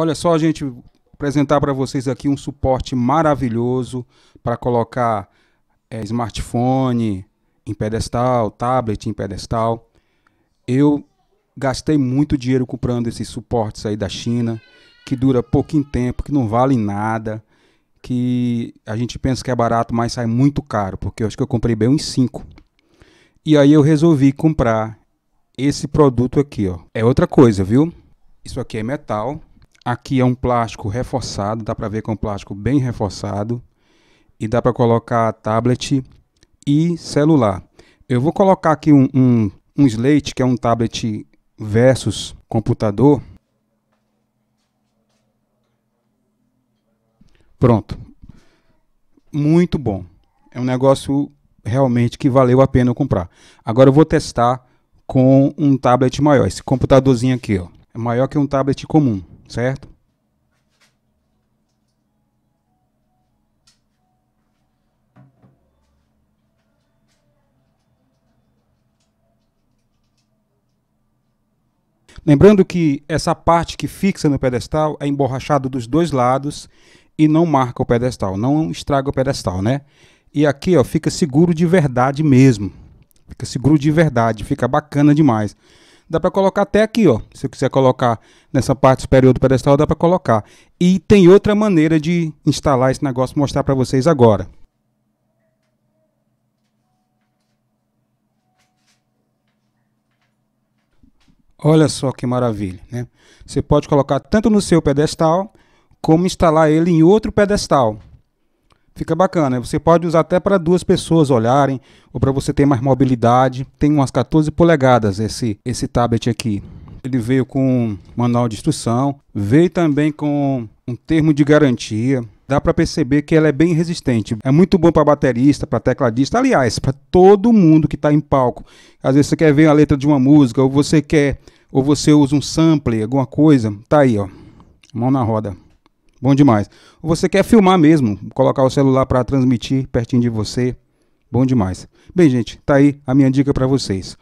Olha só, a gente apresentar para vocês aqui um suporte maravilhoso para colocar é, smartphone em pedestal, tablet em pedestal. Eu gastei muito dinheiro comprando esses suportes aí da China, que dura pouquinho tempo, que não vale nada, que a gente pensa que é barato, mas sai muito caro, porque eu acho que eu comprei bem uns 5. E aí eu resolvi comprar esse produto aqui, ó. É outra coisa, viu? Isso aqui é metal, Aqui é um plástico reforçado, dá para ver que é um plástico bem reforçado. E dá para colocar tablet e celular. Eu vou colocar aqui um, um, um Slate, que é um tablet versus computador. Pronto. Muito bom. É um negócio realmente que valeu a pena eu comprar. Agora eu vou testar com um tablet maior. Esse computadorzinho aqui ó, é maior que um tablet comum certo? Lembrando que essa parte que fixa no pedestal é emborrachada dos dois lados e não marca o pedestal, não estraga o pedestal, né? E aqui, ó, fica seguro de verdade mesmo. Fica seguro de verdade, fica bacana demais. Dá para colocar até aqui, ó. Se eu quiser colocar nessa parte superior do pedestal, dá para colocar. E tem outra maneira de instalar esse negócio, mostrar para vocês agora. Olha só que maravilha, né? Você pode colocar tanto no seu pedestal, como instalar ele em outro pedestal. Fica bacana. Né? Você pode usar até para duas pessoas olharem ou para você ter mais mobilidade. Tem umas 14 polegadas esse, esse tablet aqui. Ele veio com manual de instrução, veio também com um termo de garantia. Dá para perceber que ela é bem resistente. É muito bom para baterista, para tecladista, aliás, para todo mundo que está em palco. Às vezes você quer ver a letra de uma música, ou você quer, ou você usa um sample, alguma coisa. Tá aí, ó. Mão na roda. Bom demais. Ou você quer filmar mesmo, colocar o celular para transmitir pertinho de você. Bom demais. Bem, gente, tá aí a minha dica para vocês.